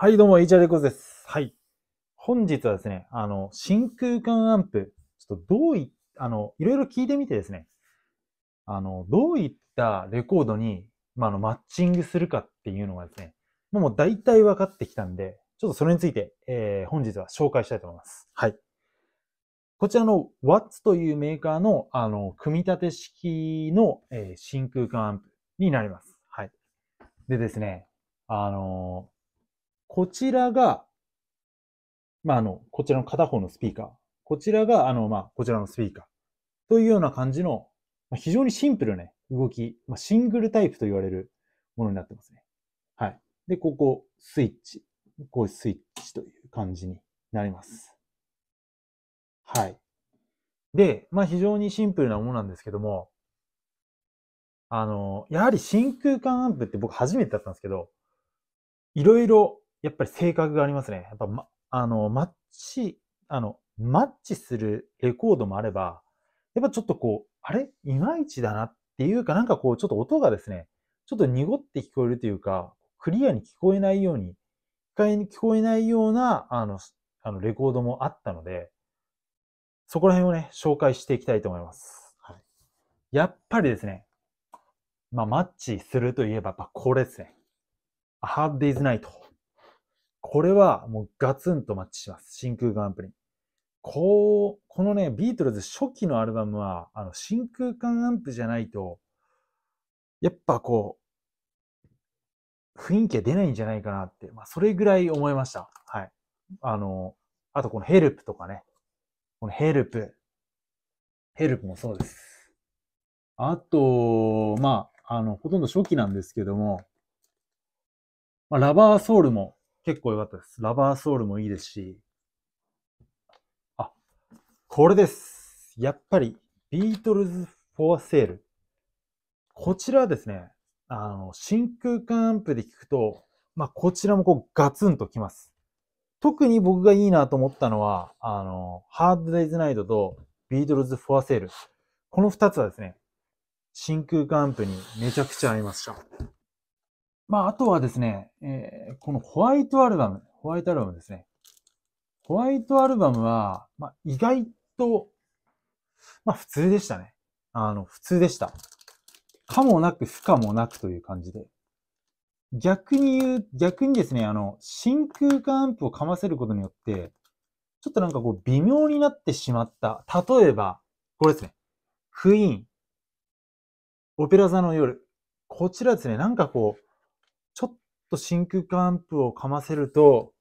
はい、どうも、イ r レコーズです。はい。本日はですね、あの、真空管アンプ、ちょっとどうい、あの、いろいろ聞いてみてですね、あの、どういったレコードに、まあ、の、マッチングするかっていうのがですね、もう大体分かってきたんで、ちょっとそれについて、えー、本日は紹介したいと思います。はい。こちらの Watts というメーカーの、あの、組み立て式の、えー、真空管アンプになります。はい。でですね、あのーこちらが、まあ、あの、こちらの片方のスピーカー。こちらが、あの、まあ、こちらのスピーカー。というような感じの、まあ、非常にシンプルな、ね、動き、まあ、シングルタイプと言われるものになってますね。はい。で、ここ、スイッチ。こうスイッチという感じになります。はい。で、まあ非常にシンプルなものなんですけども、あの、やはり真空管アンプって僕初めてだったんですけど、いろいろやっぱり性格がありますね。やっぱ、ま、あの、マッチ、あの、マッチするレコードもあれば、やっぱちょっとこう、あれいまいちだなっていうか、なんかこう、ちょっと音がですね、ちょっと濁って聞こえるというか、クリアに聞こえないように、機械に聞こえないような、あの、あのレコードもあったので、そこら辺をね、紹介していきたいと思います。はい、やっぱりですね、まあ、マッチするといえば、これですね。A Hard Day's Night。これはもうガツンとマッチします。真空管アンプリこう、このね、ビートルズ初期のアルバムは、あの、真空管アンプじゃないと、やっぱこう、雰囲気が出ないんじゃないかなって、まあ、それぐらい思いました。はい。あの、あとこのヘルプとかね。このヘルプ。ヘルプもそうです。あと、まあ、あの、ほとんど初期なんですけども、まあ、ラバーソウルも結構良かったです。ラバーソールもいいですし。あ、これです。やっぱり、ビートルズ・フォア・セール。こちらはですね、あの、真空管アンプで聞くと、まあ、こちらもこうガツンときます。特に僕がいいなと思ったのは、あの、ハードデイズナイトとビートルズ・フォア・セール。この2つはですね、真空管アンプにめちゃくちゃ合いました。まあ、あとはですね、えー、このホワイトアルバム、ホワイトアルバムですね。ホワイトアルバムは、まあ、意外と、まあ、普通でしたね。あの、普通でした。かもなく不可もなくという感じで。逆に言う、逆にですね、あの、真空管アンプをかませることによって、ちょっとなんかこう微妙になってしまった。例えば、これですね。クイーン。オペラ座の夜。こちらですね、なんかこう、ちょっと真空管プをかませると、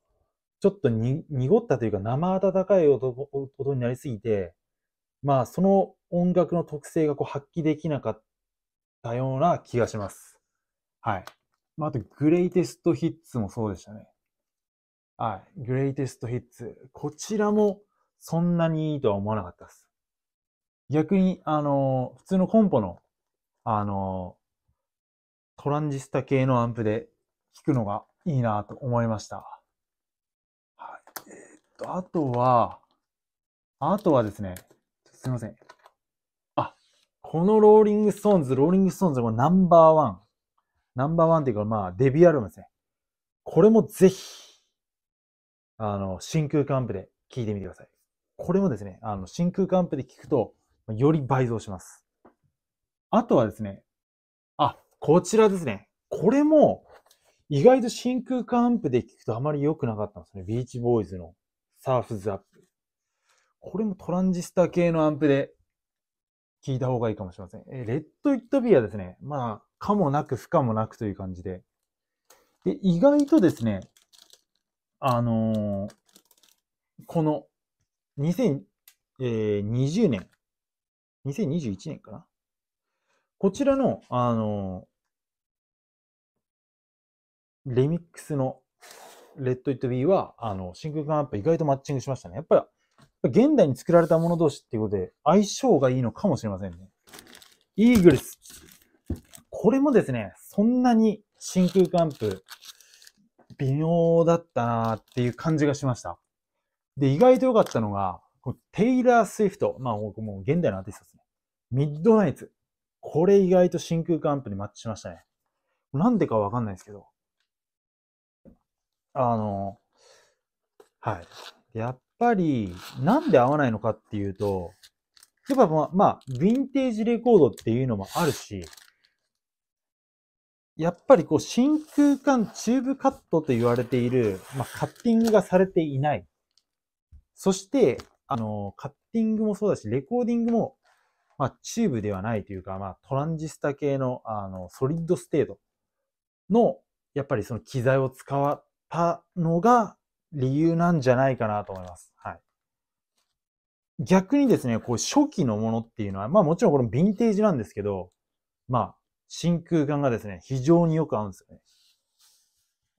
ちょっとに濁ったというか生温かい音音になりすぎて、まあその音楽の特性がこう発揮できなかったような気がします。はい。まあ、あと、グレイテストヒッツもそうでしたね。はい。グレイテストヒッツ。こちらもそんなにいいとは思わなかったです。逆に、あの、普通のコンポの、あの、トランジスタ系のアンプで聞くのがいいなと思いました。はい。えー、っと、あとは、あとはですね、すいません。あ、このローリングストーンズ、ローリングストーンズのナンバーワン。ナンバーワンっていうか、まあ、デビューアルバムですね。これもぜひ、あの、真空管アンプで聞いてみてください。これもですね、あの、真空管アンプで聞くと、より倍増します。あとはですね、こちらですね。これも、意外と真空管アンプで聞くとあまり良くなかったんですね。ビーチボーイズのサーフズアップ。これもトランジスタ系のアンプで聞いた方がいいかもしれません。えレッド・イット・ビーはですね、まあ、可もなく不可もなくという感じで。で、意外とですね、あのー、この2020年、2021年かなこちらの、あのーレミックスのレッド・イット・ビーは、あの、真空管アップ意外とマッチングしましたね。やっぱり、現代に作られたもの同士っていうことで、相性がいいのかもしれませんね。イーグルス。これもですね、そんなに真空管アップ、微妙だったなーっていう感じがしました。で、意外と良かったのが、テイラー・スウィフト。まあ、もう現代のアーティストですね。ミッドナイツ。これ意外と真空管アップにマッチしましたね。なんでかわかんないですけど、あの、はい。やっぱり、なんで合わないのかっていうと、やっぱまあ、まあ、ヴィンテージレコードっていうのもあるし、やっぱりこう真空管チューブカットと言われている、まあ、カッティングがされていない。そして、あの、カッティングもそうだし、レコーディングも、まあ、チューブではないというか、まあ、トランジスタ系の、あの、ソリッドステートの、やっぱりその機材を使わ、たのが理由なんじゃないかなと思います。はい。逆にですね、こう初期のものっていうのは、まあもちろんこれヴィンテージなんですけど、まあ真空管がですね、非常によく合うんですよね。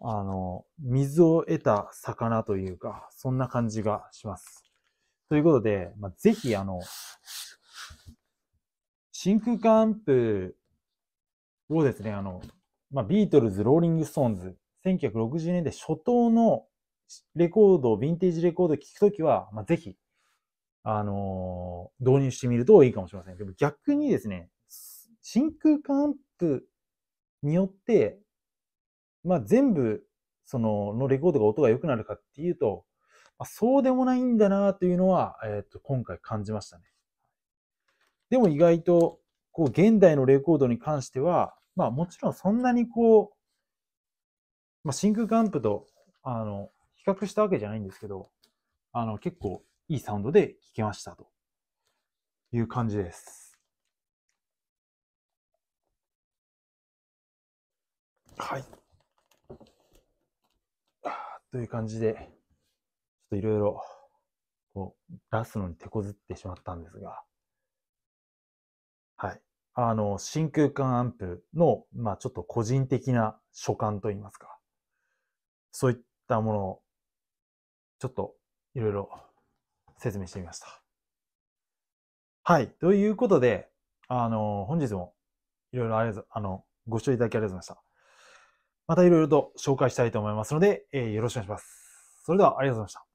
あの、水を得た魚というか、そんな感じがします。ということで、まあ、ぜひあの、真空管アンプをですね、あの、まあ、ビートルズ、ローリングストーンズ、1960年代初頭のレコード、ヴィンテージレコードを聴くときは、まあ、ぜひ、あのー、導入してみるといいかもしれません。でも逆にですね、真空管アンプによって、まあ、全部、その、のレコードが音が良くなるかっていうと、まあ、そうでもないんだなというのは、えっ、ー、と、今回感じましたね。でも意外と、こう、現代のレコードに関しては、まあもちろんそんなにこう、まあ、真空管アンプと、あの、比較したわけじゃないんですけど、あの、結構いいサウンドで聴けましたという感じです。はい。という感じで、ちょっといろいろ、出すのに手こずってしまったんですが、はい。あの、真空管アンプの、まあ、ちょっと個人的な所感といいますか、そういったものを、ちょっといろいろ説明してみました。はい。ということで、あの、本日もいろいろありがとう、あの、ご視聴いただきありがとうございました。またいろいろと紹介したいと思いますので、えー、よろしくお願いします。それではありがとうございました。